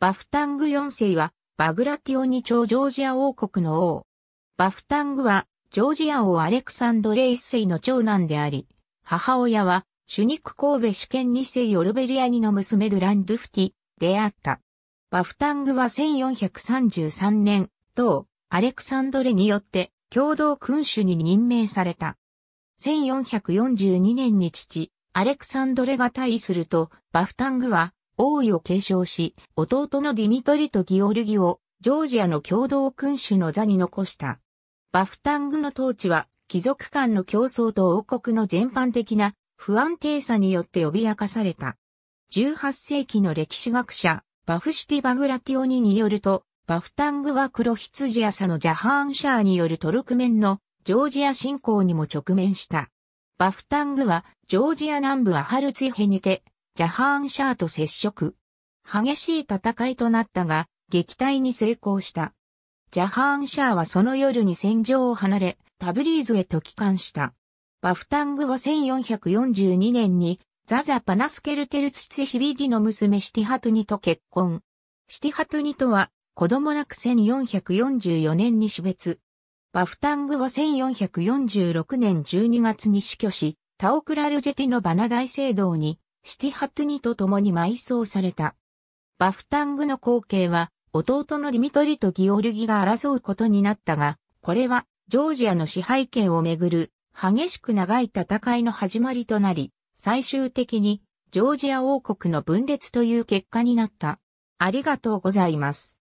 バフタング4世は、バグラティオニ朝ジョージア王国の王。バフタングは、ジョージア王アレクサンドレ一世の長男であり、母親は、シュニク神戸主権二世ヨルベリアニの娘ドランドゥフティであった。バフタングは1433年、当、アレクサンドレによって共同君主に任命された。1442年に父、アレクサンドレが退位すると、バフタングは王位を継承し、弟のディミトリとギオルギを、ジョージアの共同君主の座に残した。バフタングの統治は、貴族間の競争と王国の全般的な不安定さによって脅かされた。18世紀の歴史学者、バフシティ・バグラティオニによると、バフタングは黒羊朝のジャハーンシャーによるトルクメンのジョージア侵攻にも直面した。バフタングは、ジョージア南部アハルツィヘにて、ジャハーン・シャーと接触。激しい戦いとなったが、撃退に成功した。ジャハーン・シャーはその夜に戦場を離れ、タブリーズへと帰還した。バフタングは1442年に、ザザ・パナスケルテルツセシビリの娘シティハトニと結婚。シティハトニとは、子供なく1444年に死別。バフタングは1446年12月に死去し、タオクラルジェティのバナ大聖堂にシティハトニと共に埋葬された。バフタングの後継は、弟のディミトリとギオルギが争うことになったが、これは、ジョージアの支配権をめぐる、激しく長い戦いの始まりとなり、最終的に、ジョージア王国の分裂という結果になった。ありがとうございます。